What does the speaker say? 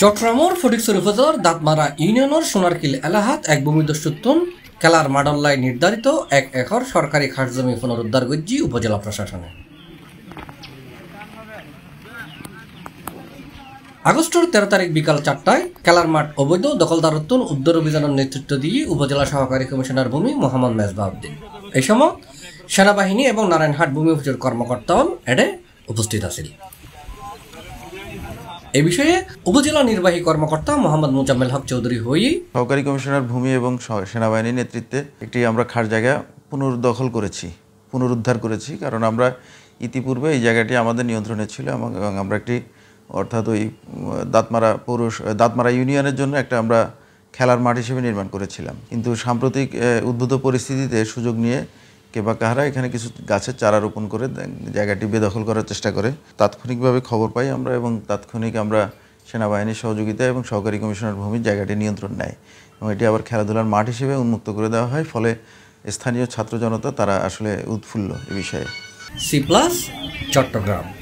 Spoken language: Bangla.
চট্টগ্রামের ফটিকসুর উপজেলার দাঁতমারা ইউনিয়নের সোনারকিল এলাহাত এক ভূমিদস্যুত্তন খেলার মাডল্লায় নির্ধারিত এক একর সরকারি খাসজমি পুনরুদ্ধার গজ্জি উপজেলা প্রশাসনে আগস্টের তেরো তারিখ বিকাল চারটায় খেলার মাঠ অবৈধ দখলদারত্বন উদ্ধার অভিযানের নেতৃত্ব দিয়ে উপজেলা সহকারী কমিশনার ভূমি মোহাম্মদ মেজবা উদ্দিন এই সময় সেনাবাহিনী এবং নারায়ণহাট ভূমি অফিসের কর্মকর্তাও এডে উপস্থিত আছেন এ বিষয়ে উপজেলা নির্বাহী কর্মকর্তা মোহাম্মদ মোজাম্মেল হক চৌধুরী হই সহকারী কমিশনার ভূমি এবং সেনাবাহিনীর নেতৃত্বে একটি আমরা খার জায়গা পুনরুদ্দখল করেছি পুনরুদ্ধার করেছি কারণ আমরা ইতিপূর্বে এই জায়গাটি আমাদের নিয়ন্ত্রণে ছিল এবং আমরা একটি অর্থাৎ ওই দাঁতমারা পৌরস দাঁতমারা ইউনিয়নের জন্য একটা আমরা খেলার মাঠ হিসেবে নির্মাণ করেছিলাম কিন্তু সাম্প্রতিক উদ্ভূত পরিস্থিতিতে সুযোগ নিয়ে কিংবা কাহারা এখানে কিছু গাছের চারা রোপণ করে জায়গাটি বেদখল করার চেষ্টা করে তাৎক্ষণিকভাবে খবর পাই আমরা এবং তাৎক্ষণিক আমরা সেনাবাহিনীর সহযোগিতা এবং সহকারী কমিশনার ভূমি জায়গাটি নিয়ন্ত্রণ নেয় এবং এটি আবার খেলাধুলার মাঠ হিসেবে উন্মুক্ত করে দেওয়া হয় ফলে স্থানীয় ছাত্র জনতা তারা আসলে উৎফুল্ল এ বিষয়ে সি প্লাস চট্টগ্রাম